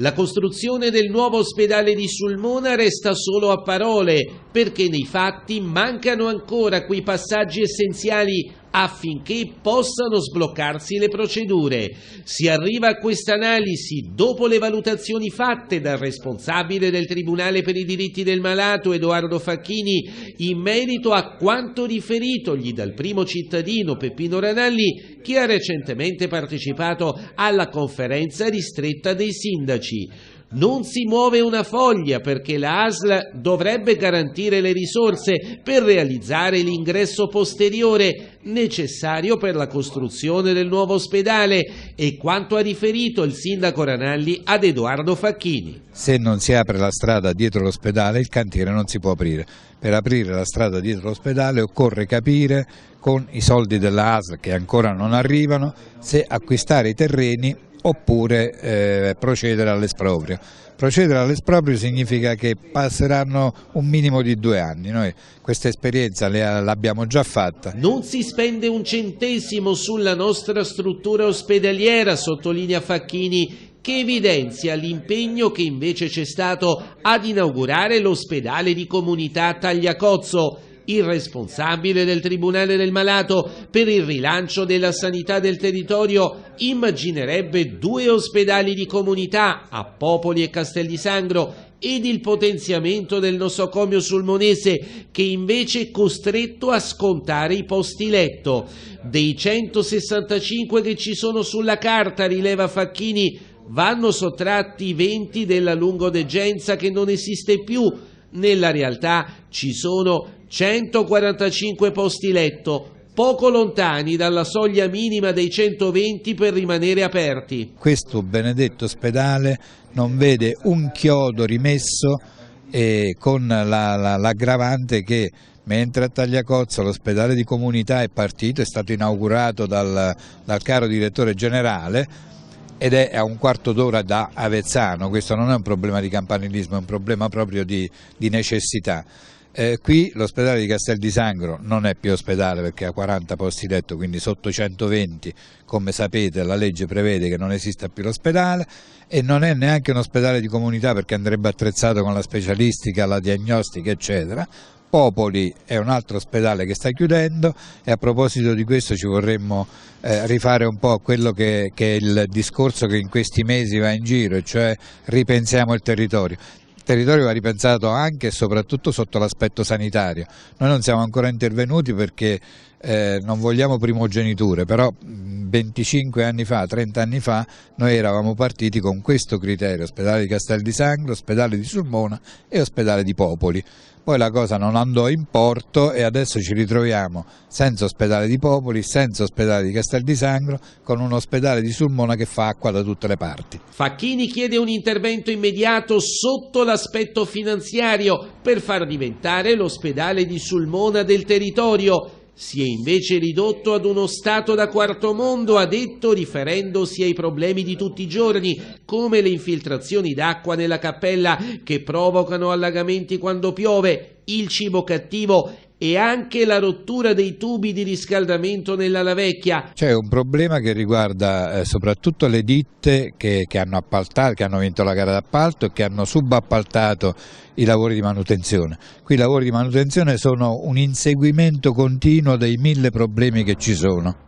La costruzione del nuovo ospedale di Sulmona resta solo a parole, perché nei fatti mancano ancora quei passaggi essenziali affinché possano sbloccarsi le procedure. Si arriva a questa analisi dopo le valutazioni fatte dal responsabile del Tribunale per i diritti del malato, Edoardo Facchini, in merito a quanto riferitogli dal primo cittadino Peppino Ranalli, che ha recentemente partecipato alla conferenza ristretta dei sindaci non si muove una foglia perché la ASL dovrebbe garantire le risorse per realizzare l'ingresso posteriore necessario per la costruzione del nuovo ospedale e quanto ha riferito il sindaco Ranalli ad Edoardo Facchini. Se non si apre la strada dietro l'ospedale il cantiere non si può aprire. Per aprire la strada dietro l'ospedale occorre capire con i soldi della ASL che ancora non arrivano se acquistare i terreni oppure eh, procedere all'esproprio. Procedere all'esproprio significa che passeranno un minimo di due anni, noi questa esperienza l'abbiamo già fatta. Non si spende un centesimo sulla nostra struttura ospedaliera, sottolinea Facchini, che evidenzia l'impegno che invece c'è stato ad inaugurare l'ospedale di comunità Tagliacozzo il responsabile del Tribunale del Malato per il rilancio della sanità del territorio immaginerebbe due ospedali di comunità a Popoli e Castellisangro ed il potenziamento del nosocomio sul Monese che invece è costretto a scontare i posti letto. Dei 165 che ci sono sulla carta, rileva Facchini, vanno sottratti i 20 della lungodegenza che non esiste più. Nella realtà ci sono 145 posti letto, poco lontani dalla soglia minima dei 120 per rimanere aperti. Questo benedetto ospedale non vede un chiodo rimesso e con l'aggravante la, la, che mentre a Tagliacozzo l'ospedale di comunità è partito, è stato inaugurato dal, dal caro direttore generale ed è a un quarto d'ora da Avezzano, questo non è un problema di campanilismo, è un problema proprio di, di necessità. Eh, qui l'ospedale di Castel di Sangro non è più ospedale perché ha 40 posti letto, quindi sotto 120, come sapete la legge prevede che non esista più l'ospedale e non è neanche un ospedale di comunità perché andrebbe attrezzato con la specialistica, la diagnostica eccetera. Popoli è un altro ospedale che sta chiudendo e a proposito di questo ci vorremmo eh, rifare un po' quello che, che è il discorso che in questi mesi va in giro, cioè ripensiamo il territorio territorio va ripensato anche e soprattutto sotto l'aspetto sanitario. Noi non siamo ancora intervenuti perché eh, non vogliamo primogeniture, però 25 anni fa, 30 anni fa, noi eravamo partiti con questo criterio, ospedale di Castel di Sangro, ospedale di Sulmona e ospedale di Popoli. Poi la cosa non andò in porto e adesso ci ritroviamo senza ospedale di Popoli, senza ospedale di Castel di Sangro, con un ospedale di Sulmona che fa acqua da tutte le parti. Facchini chiede un intervento immediato sotto l'aspetto finanziario per far diventare l'ospedale di Sulmona del territorio si è invece ridotto ad uno stato da quarto mondo, ha detto, riferendosi ai problemi di tutti i giorni, come le infiltrazioni d'acqua nella cappella che provocano allagamenti quando piove, il cibo cattivo e anche la rottura dei tubi di riscaldamento nella Lavecchia. C'è un problema che riguarda eh, soprattutto le ditte che, che, hanno appaltato, che hanno vinto la gara d'appalto e che hanno subappaltato i lavori di manutenzione. Qui i lavori di manutenzione sono un inseguimento continuo dei mille problemi che ci sono.